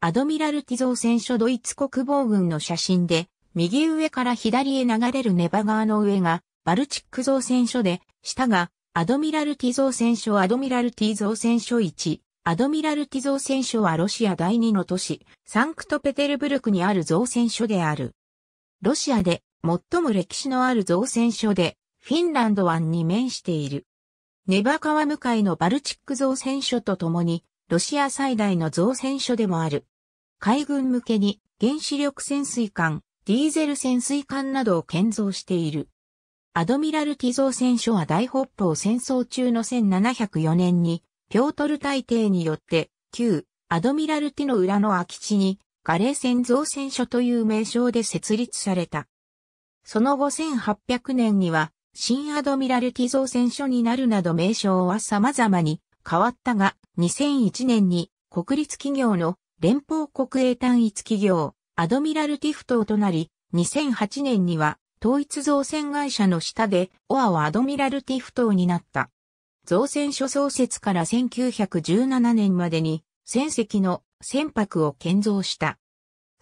アドミラルティ造船所ドイツ国防軍の写真で、右上から左へ流れるネバ川の上が、バルチック造船所で、下が、アドミラルティ造船所アドミラルティ造船所1、アドミラルティ造船所はロシア第2の都市、サンクトペテルブルクにある造船所である。ロシアで最も歴史のある造船所で、フィンランド湾に面している。ネバ川向かいのバルチック造船所とともに、ロシア最大の造船所でもある。海軍向けに原子力潜水艦、ディーゼル潜水艦などを建造している。アドミラルティ造船所は大北方戦争中の1704年に、ピョートル大帝によって、旧アドミラルティの裏の空き地に、ガレー船造船所という名称で設立された。その後1800年には、新アドミラルティ造船所になるなど名称は様々に変わったが、2001年に国立企業の連邦国営単一企業、アドミラルティフ島となり、2008年には統一造船会社の下で、オアはアドミラルティフ島になった。造船所創設から1917年までに、1000隻の船舶を建造した。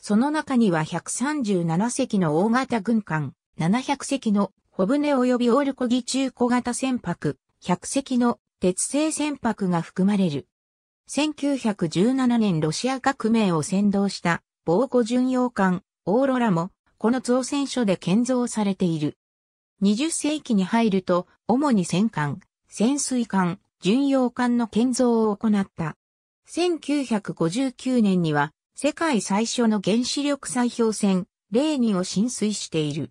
その中には137隻の大型軍艦、700隻の小船及びオールコギ中小型船舶、100隻の鉄製船舶が含まれる。1917年ロシア革命を先導した防護巡洋艦オーロラもこの造船所で建造されている。20世紀に入ると主に戦艦、潜水艦、巡洋艦の建造を行った。1959年には世界最初の原子力砕氷船レーニを浸水している。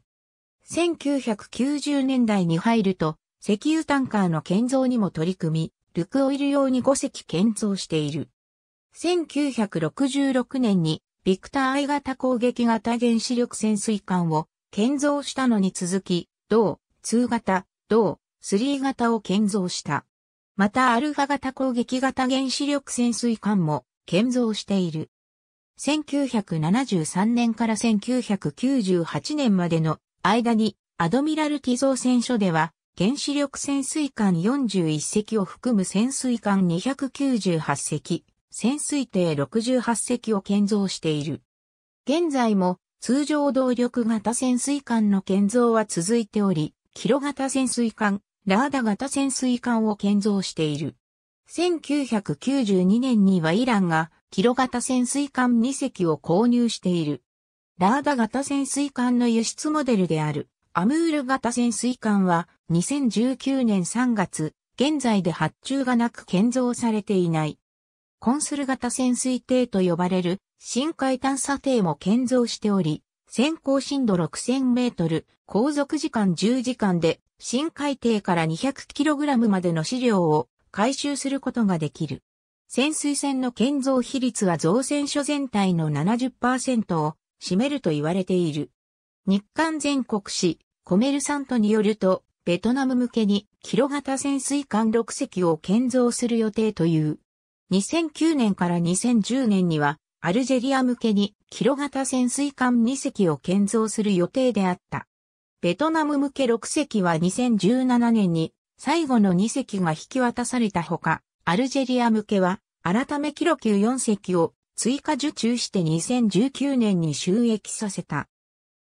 1990年代に入ると石油タンカーの建造にも取り組み、ルクオイル用に5隻建造している。1966年にビクター I 型攻撃型原子力潜水艦を建造したのに続き、同、2型、同、3型を建造した。またアルファ型攻撃型原子力潜水艦も建造している。1973年から1998年までの間にアドミラルティ造船所では原子力潜水艦41隻を含む潜水艦298隻、潜水艇68隻を建造している。現在も通常動力型潜水艦の建造は続いており、キロ型潜水艦、ラーダ型潜水艦を建造している。1992年にはイランがキロ型潜水艦2隻を購入している。ラーダ型潜水艦の輸出モデルである。アムール型潜水艦は2019年3月、現在で発注がなく建造されていない。コンスル型潜水艇と呼ばれる深海探査艇も建造しており、先行深度6000メートル、航続時間10時間で深海艇から2 0 0ラムまでの資料を回収することができる。潜水船の建造比率は造船所全体の70%を占めると言われている。日韓全国史コメルサントによると、ベトナム向けに、キロ型潜水艦6隻を建造する予定という。2009年から2010年には、アルジェリア向けに、キロ型潜水艦2隻を建造する予定であった。ベトナム向け6隻は2017年に、最後の2隻が引き渡されたほか、アルジェリア向けは、改めキロ級4隻を追加受注して2019年に収益させた。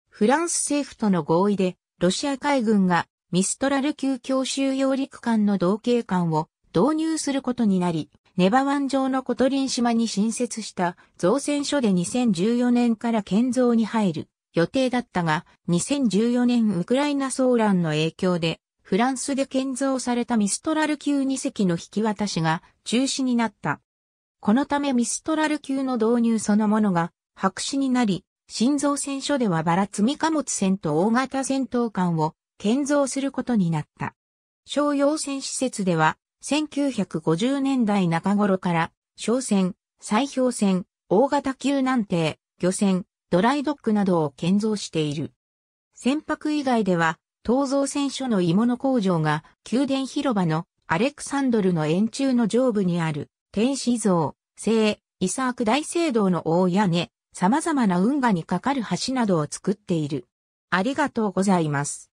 フランス政府との合意で、ロシア海軍がミストラル級強襲揚陸艦の同型艦を導入することになり、ネバ湾上のコトリン島に新設した造船所で2014年から建造に入る予定だったが、2014年ウクライナ騒乱の影響で、フランスで建造されたミストラル級2隻の引き渡しが中止になった。このためミストラル級の導入そのものが白紙になり、新造船所ではバラ積み貨物船と大型戦闘艦を建造することになった。商用船施設では、1950年代中頃から、商船、砕氷船、大型救難艇、漁船、ドライドックなどを建造している。船舶以外では、東造船所の鋳物工場が宮殿広場のアレクサンドルの円柱の上部にある天使像、聖、イサーク大聖堂の大屋根、様々な運河に架かる橋などを作っている。ありがとうございます。